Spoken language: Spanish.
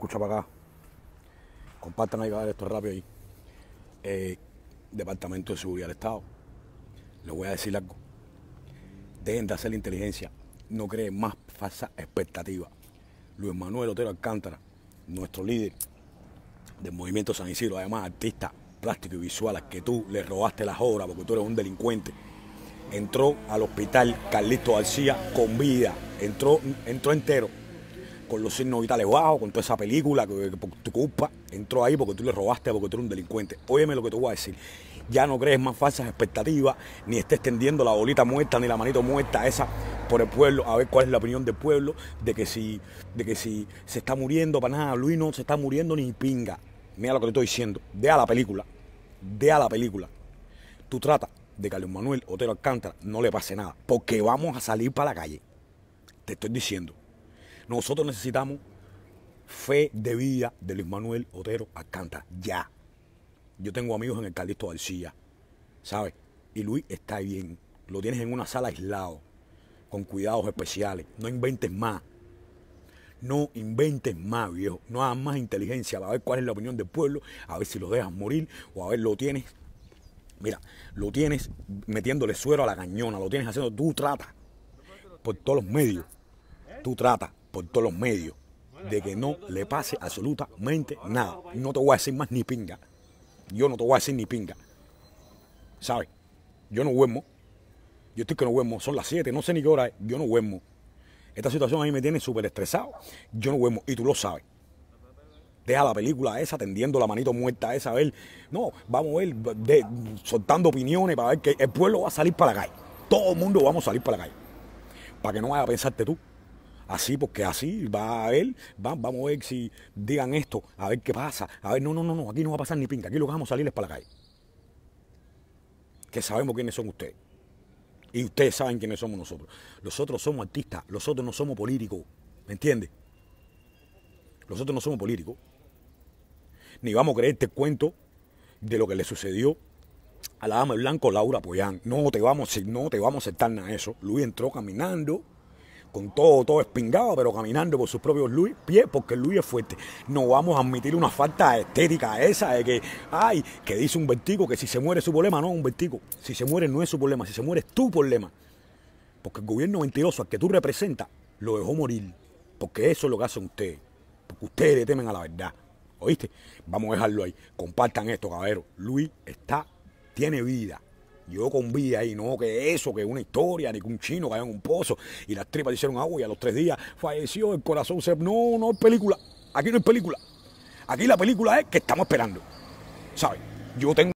escucha para acá. Compartan ahí, esto rápido ahí. Eh, Departamento de Seguridad del Estado. Les voy a decir algo. Dejen de hacer la inteligencia. No creen más falsas expectativas. Luis Manuel Otero Alcántara, nuestro líder del movimiento San Isidro, además artista plástico y visual, a que tú le robaste las obras porque tú eres un delincuente. Entró al hospital Carlito García con vida. Entró, entró entero con los signos vitales bajos, con toda esa película, que, por tu culpa entró ahí porque tú le robaste, porque tú eres un delincuente. Óyeme lo que te voy a decir. Ya no crees más falsas expectativas, ni estés tendiendo la bolita muerta, ni la manito muerta esa por el pueblo, a ver cuál es la opinión del pueblo, de que si, de que si se está muriendo para nada, Luis no se está muriendo ni pinga. Mira lo que te estoy diciendo. a la película. a la película. Tú trata de que a León Manuel Otero Alcántara no le pase nada, porque vamos a salir para la calle. Te estoy diciendo. Nosotros necesitamos fe de vida de Luis Manuel Otero Alcántara, ya. Yo tengo amigos en el Calixto García, ¿sabes? Y Luis está bien. Lo tienes en una sala aislado, con cuidados especiales. No inventes más. No inventes más, viejo. No hagas más inteligencia para ver cuál es la opinión del pueblo, a ver si lo dejas morir o a ver lo tienes. Mira, lo tienes metiéndole suero a la cañona, lo tienes haciendo, tú trata. por todos los medios. Tú trata por todos los medios de que no le pase absolutamente nada. No te voy a decir más ni pinga. Yo no te voy a decir ni pinga. ¿Sabes? Yo no duermo. Yo estoy que no duermo. Son las 7, no sé ni qué hora es. Yo no duermo. Esta situación a mí me tiene súper estresado. Yo no duermo. Y tú lo sabes. Deja la película esa tendiendo la manito muerta esa a ver. No, vamos a ver, soltando opiniones para ver que el pueblo va a salir para la calle. Todo el mundo vamos a salir para la calle. Para que no vaya a pensarte tú así porque así va a ver, vamos a ver si digan esto, a ver qué pasa, a ver, no, no, no, aquí no va a pasar ni pinta, aquí lo vamos a salirles para la calle. Que sabemos quiénes son ustedes. Y ustedes saben quiénes somos nosotros. Nosotros somos artistas, nosotros no somos políticos, ¿me entiendes? Nosotros no somos políticos. Ni vamos a creer este cuento de lo que le sucedió a la dama blanco Laura Poyán. No te vamos, no te vamos a aceptar nada de eso. Luis entró caminando con todo, todo espingado, pero caminando por sus propios pies, porque Luis es fuerte. No vamos a admitir una falta estética esa de que, ay, que dice un vertigo que si se muere es su problema. No, un vertigo, si se muere no es su problema, si se muere es tu problema. Porque el gobierno mentiroso al que tú representas lo dejó morir, porque eso es lo que hacen ustedes, porque ustedes temen a la verdad. ¿Oíste? Vamos a dejarlo ahí. Compartan esto, cabrero. Luis está, tiene vida. Yo con ahí, no, que eso, que una historia, ni que un chino cayó en un pozo y las tripas hicieron agua y a los tres días falleció, el corazón se... No, no, película. Aquí no es película. Aquí la película es que estamos esperando. ¿Sabes? Yo tengo...